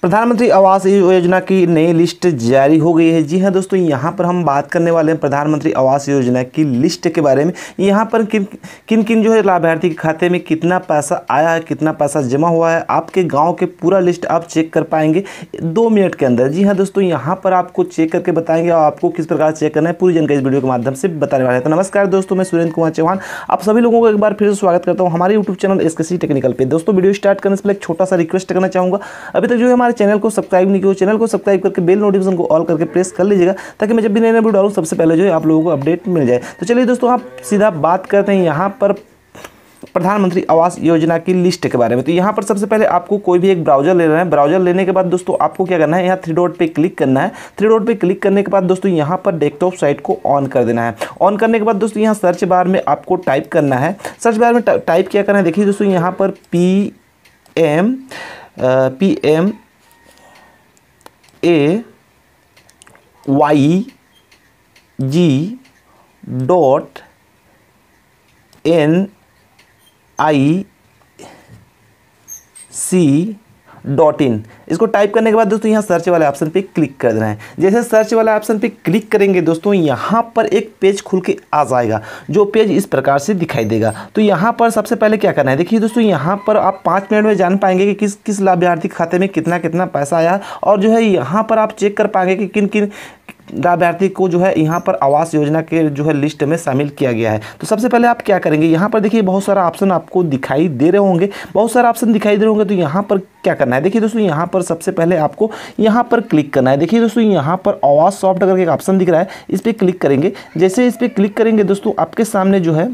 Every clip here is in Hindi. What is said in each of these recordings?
प्रधानमंत्री आवास योजना की नई लिस्ट जारी हो गई है जी हाँ दोस्तों यहाँ पर हम बात करने वाले हैं प्रधानमंत्री आवास योजना की लिस्ट के बारे में यहाँ पर किन किन किन जो है लाभार्थी के खाते में कितना पैसा आया है कितना पैसा जमा हुआ है आपके गांव के पूरा लिस्ट आप चेक कर पाएंगे दो मिनट के अंदर जी हाँ दोस्तों यहाँ पर आपको चेक करके बताएंगे और आपको किस प्रकार चेक करना है पूरी जानकारी इस वीडियो के माध्यम से बताने वाले है तो नमस्कार दोस्तों मैं सुरेंद्र कुमार चौहान आप सभी लोगों का एक बार फिर से स्वागत करता हूँ हमारे यूट्यूब चैनल एस टेक्निकल पर दोस्तों वीडियो स्टार्ट करने से पहले एक छोटा सा रिक्वेस्ट करना चाहूँगा अभी तक जो है हमारे चैनल को सब्सक्राइब नहीं किया चैनल को सब्सक्राइब करके बेल नोटिफिकेशन को ऑल करके प्रेस कर लीजिएगा ताकि मैं जब भी नया वीडियो डालूँ सबसे पहले जो है आप लोगों को अपडेट मिल जाए तो चलिए दोस्तों आप सीधा बात करते हैं यहाँ पर प्रधानमंत्री आवास योजना की लिस्ट के बारे में तो यहाँ पर सबसे पहले आपको कोई भी एक ब्राउजर लेना है ब्राउजर लेने के बाद दोस्तों आपको क्या करना है यहाँ थ्री डॉट पे क्लिक करना है थ्री डॉट पे क्लिक करने के बाद दोस्तों यहाँ पर डेस्कटॉप साइट को ऑन कर देना है ऑन करने के बाद दोस्तों यहाँ सर्च बार में आपको टाइप करना है सर्च बार में टाइप क्या करना है देखिए दोस्तों यहाँ पर P M P M A Y G dot N I C dot in इसको टाइप करने के बाद दोस्तों यहाँ सर्च वाले ऑप्शन पे क्लिक कर देना है जैसे सर्च वाले ऑप्शन पे क्लिक करेंगे दोस्तों यहाँ पर एक पेज खुल के आ जाएगा जो पेज इस प्रकार से दिखाई देगा तो यहाँ पर सबसे पहले क्या करना है देखिए दोस्तों यहाँ पर आप पाँच मिनट में जान पाएंगे कि किस किस लाभार्थी खाते में कितना कितना पैसा आया और जो है यहाँ पर आप चेक कर पाएंगे कि किन किन लाभार्थी को जो है यहाँ पर आवास योजना के जो है लिस्ट में शामिल किया गया है तो सबसे पहले आप क्या करेंगे यहाँ पर देखिए बहुत सारा ऑप्शन आपको दिखाई दे रहे होंगे बहुत सारा ऑप्शन दिखाई दे रहे होंगे तो यहाँ पर क्या करना है देखिए दोस्तों यहाँ पर सबसे पहले आपको यहाँ पर क्लिक करना है देखिए दोस्तों यहाँ पर आवाज़ सॉफ्ट करके एक ऑप्शन दिख रहा है इस पर क्लिक करेंगे जैसे इस पर क्लिक करेंगे दोस्तों आपके सामने जो है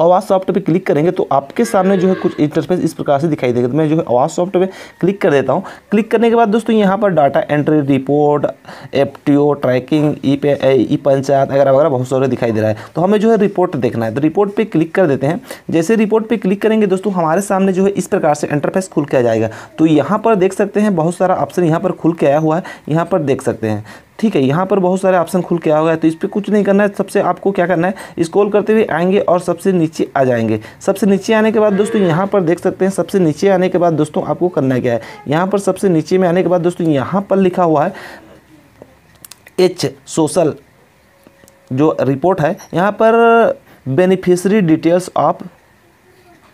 आवाज़ सॉफ्ट पे क्लिक करेंगे तो आपके सामने जो है कुछ इंटरफेस इस प्रकार से दिखाई देगा तो मैं जो है आवाज़ सॉफ्ट पे क्लिक कर देता हूँ क्लिक करने के बाद दोस्तों यहाँ पर data entry report F tracking E pay E panchayat वगैरह वगैरह बहुत सारे दिखाई दे रहा है तो हमें जो है रिपोर्ट देखना है तो रिपोर्ट पर क्लिक कर देते हैं जैसे रिपोर्ट पर क्लिक करेंगे दोस्तों हमारे सामने जो है इस प्रकार से इंटरफेस खुल के आ जाएगा तो यहाँ पर देख सकते हैं बहुत सारा ऑप्शन यहाँ पर खुल के आया हुआ है यहाँ पर देख सकते हैं ठीक है यहाँ पर बहुत सारे ऑप्शन खुल के आ हुआ तो इस पर कुछ नहीं करना है सबसे आपको क्या करना है स्क्रॉल करते हुए आएंगे और सबसे नीचे आ जाएंगे सबसे नीचे आने के बाद दोस्तों यहाँ पर देख सकते हैं सबसे नीचे आने के बाद दोस्तों आपको करना क्या है यहाँ पर सबसे नीचे में आने के बाद दोस्तों यहाँ पर लिखा हुआ है एच सोशल जो रिपोर्ट है यहाँ पर बेनिफिशरी डिटेल्स ऑफ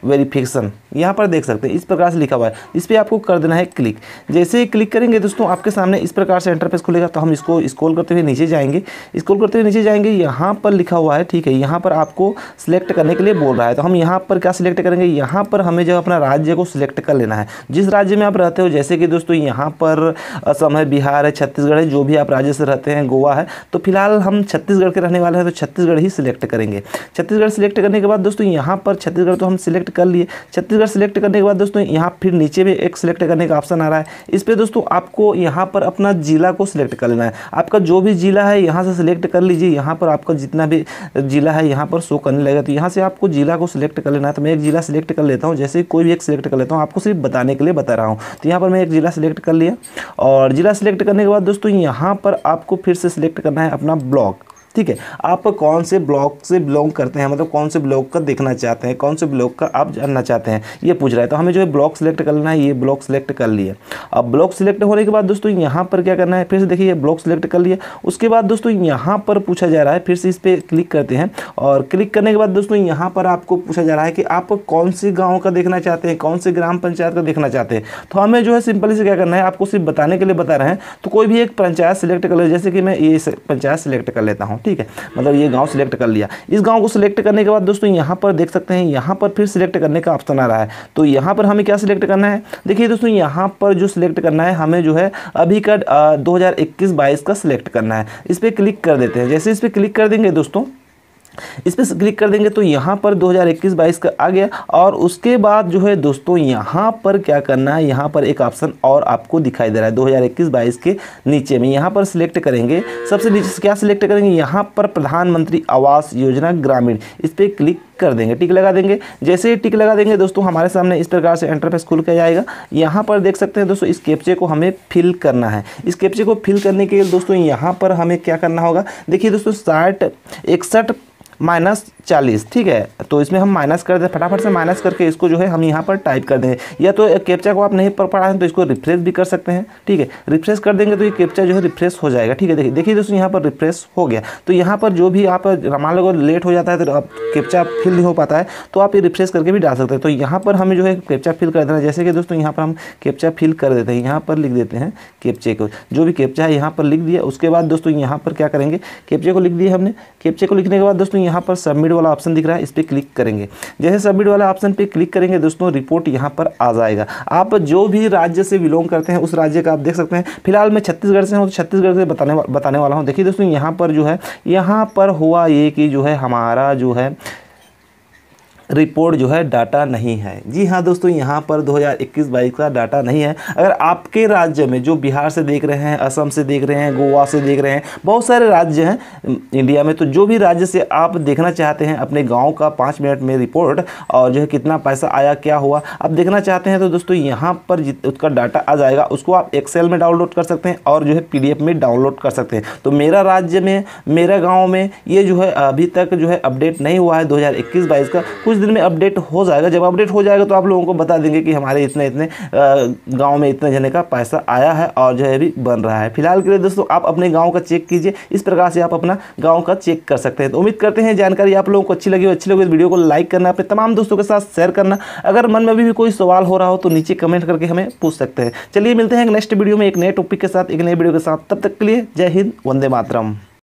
वेरिफिकेशन यहाँ पर देख सकते हैं इस प्रकार से लिखा हुआ है इस पर आपको कर देना है क्लिक जैसे ही क्लिक करेंगे दोस्तों आपके सामने इस प्रकार से इंटरफेस खुलेगा तो हम इसको स्क्रॉल करते हुए नीचे जाएंगे स्क्रॉल करते हुए नीचे जाएंगे यहाँ पर लिखा हुआ है ठीक है यहाँ पर आपको सिलेक्ट करने के लिए बोल रहा है तो हम यहाँ पर क्या सिलेक्ट करेंगे यहाँ पर हमें जो अपना राज्य को सिलेक्ट कर लेना है जिस राज्य में आप रहते हो जैसे कि दोस्तों यहाँ पर असम है बिहार है छत्तीसगढ़ है जो भी आप राज्य से रहते हैं गोवा है तो फिलहाल हम छत्तीसगढ़ के रहने वाले हैं तो छत्तीसगढ़ ही सिलेक्ट करेंगे छत्तीसगढ़ सिलेक्ट करने के बाद दोस्तों यहाँ पर छत्तीसगढ़ तो हम सिलेक्ट सेलेक्ट कर लिए छत्तीसगढ़ सेलेक्ट करने के बाद दोस्तों यहाँ फिर नीचे भी एक सेलेक्ट करने का ऑप्शन आ रहा है इस पर दोस्तों आपको यहाँ पर अपना ज़िला को सिलेक्ट कर लेना है आपका जो भी ज़िला है यहाँ से सिलेक्ट कर लीजिए यहाँ पर आपका जितना भी ज़िला है यहाँ पर शो करने लगेगा तो यहाँ से आपको ज़िला को सिलेक्ट कर लेना है तो मैं एक ज़िला सिलेक्ट कर लेता हूँ जैसे कोई भी एक सिलेक्ट कर लेता हूँ आपको सिर्फ बताने के लिए बता रहा हूँ तो यहाँ पर मैं एक ज़िला सिलेक्ट कर लिया और ज़िला सिलेक्ट करने के बाद दोस्तों यहाँ पर आपको फिर से सिलेक्ट करना है अपना ब्लॉक ठीक है आप कौन से ब्लॉक से बिलोंग करते हैं मतलब कौन से ब्लॉक का देखना चाहते हैं कौन से ब्लॉक का आप जानना चाहते हैं ये पूछ रहा है तो हमें जो है ब्लॉक सेलेक्ट कर लेना है ये ब्लॉक सेलेक्ट कर लिए अब ब्लॉक सेलेक्ट होने के बाद दोस्तों यहाँ पर क्या करना है फिर से देखिए ब्लॉक सेलेक्ट कर लिए उसके बाद दोस्तों यहाँ पर पूछा जा रहा है फिर से इस पर क्लिक करते हैं और क्लिक करने के बाद दोस्तों यहाँ पर आपको पूछा जा रहा है कि आप कौन से गाँव का देखना चाहते हैं कौन से ग्राम पंचायत का देखना चाहते हैं तो हमें जो है सिंपली से क्या करना है आपको सिर्फ बताने के लिए बता रहे हैं तो कोई भी एक पंचायत सेलेक्ट कर ले जैसे कि मैं ये पंचायत सेलेक्ट कर लेता हूँ ठीक है मतलब ये गांव सिलेक्ट कर लिया इस गांव को सिलेक्ट करने के बाद दोस्तों यहां पर देख सकते हैं यहां पर फिर सिलेक्ट करने का ऑप्शन आ रहा है तो यहां पर हमें क्या सिलेक्ट करना है देखिए दोस्तों यहां पर जो सिलेक्ट करना है हमें जो है अभी का दो हज़ार का सिलेक्ट करना है इस पर क्लिक कर देते हैं जैसे इस पर क्लिक कर देंगे दोस्तों इस पर क्लिक कर देंगे तो यहाँ पर 2021-22 का आ गया और उसके बाद जो है दोस्तों यहाँ पर क्या करना है यहाँ पर एक ऑप्शन और आपको दिखाई दे रहा है 2021-22 के नीचे में यहाँ पर सिलेक्ट करेंगे सबसे नीचे क्या सिलेक्ट करेंगे यहाँ पर प्रधानमंत्री आवास योजना ग्रामीण इस पर क्लिक कर देंगे टिक लगा देंगे जैसे ही टिक लगा देंगे दोस्तों हमारे सामने इस प्रकार से इंटरफेस खुल के जाएगा यहाँ पर देख सकते हैं दोस्तों इस कैप्चे को हमें फिल करना है इस कैप्चे को फिल करने के लिए दोस्तों यहाँ पर हमें क्या करना होगा देखिए दोस्तों साठ इकसठ माइनस चालीस ठीक है तो इसमें हम माइनस कर दें फटाफट से माइनस करके इसको जो है हम यहाँ पर टाइप कर देंगे या तो कैप्चा को आप नहीं पढ़ पा रहे हैं तो इसको रिफ्रेश भी कर सकते हैं ठीक है रिफ्रेश कर देंगे तो ये कैप्चा जो है रिफ्रेश हो जाएगा ठीक है देखिए देखिए दोस्तों यहाँ पर रिफ्रेश हो गया तो यहाँ पर जो भी आप मान लो लेट हो जाता है तो आप कैप्चा फिल नहीं हो पाता है तो आप ये रिफ्रेश करके भी डाल सकते हैं तो यहाँ पर हमें जो है कैप्चा फिल कर देना जैसे कि दोस्तों यहाँ पर हम कैप्चा फिल कर देते हैं यहाँ पर लिख देते हैं कैप्चे को जो भी कैप्चा है यहाँ पर लिख दिया उसके बाद दोस्तों यहाँ पर क्या करेंगे कैप्चे को लिख दिया हमने कैप्चे को लिखने के बाद दोस्तों यहाँ पर सबमिट वाला ऑप्शन दिख रहा है इस पर क्लिक करेंगे जैसे सबमिट वाला ऑप्शन पर क्लिक करेंगे दोस्तों रिपोर्ट यहाँ पर आ जाएगा आप जो भी राज्य से बिलोंग करते हैं उस राज्य का आप देख सकते हैं फिलहाल मैं छत्तीसगढ़ से हूँ तो छत्तीसगढ़ से बताने वा, बताने वाला हूँ देखिए दोस्तों यहाँ पर जो है यहाँ पर हुआ ये कि जो है हमारा जो है रिपोर्ट जो है डाटा नहीं है जी हाँ दोस्तों यहाँ पर 2021 बाईस का डाटा नहीं है अगर आपके राज्य में जो बिहार से देख रहे हैं असम से देख रहे हैं गोवा से देख रहे हैं बहुत सारे राज्य हैं इंडिया में तो जो भी राज्य से आप देखना चाहते हैं अपने गाँव का पाँच मिनट में रिपोर्ट और जो है कितना पैसा आया क्या हुआ आप देखना चाहते हैं तो दोस्तों यहाँ पर उसका डाटा आ जाएगा उसको आप एक्सेल में डाउनलोड कर सकते हैं और जो है पी में डाउनलोड कर सकते हैं तो मेरा राज्य में मेरा गाँव में ये जो है अभी तक जो है अपडेट नहीं हुआ है दो हज़ार का कुछ कुछ दिन में अपडेट हो जाएगा जब अपडेट हो जाएगा तो आप लोगों को बता देंगे कि हमारे इतने इतने गाँव में इतने जने का पैसा आया है और जो है भी बन रहा है फिलहाल के लिए दोस्तों आप अपने गाँव का चेक कीजिए इस प्रकार से आप अपना गाँव का चेक कर सकते हैं तो उम्मीद करते हैं जानकारी आप लोगों को अच्छी लगी हो अच्छी लगी इस तो वीडियो को लाइक करना अपने तमाम दोस्तों के साथ शेयर करना अगर मन में अभी भी कोई सवाल हो रहा हो तो नीचे कमेंट करके हमें पूछ सकते हैं चलिए मिलते हैं नेक्स्ट वीडियो में एक नए टॉपिक के साथ एक नए वीडियो के साथ तब तक के लिए जय हिंद वंदे मातरम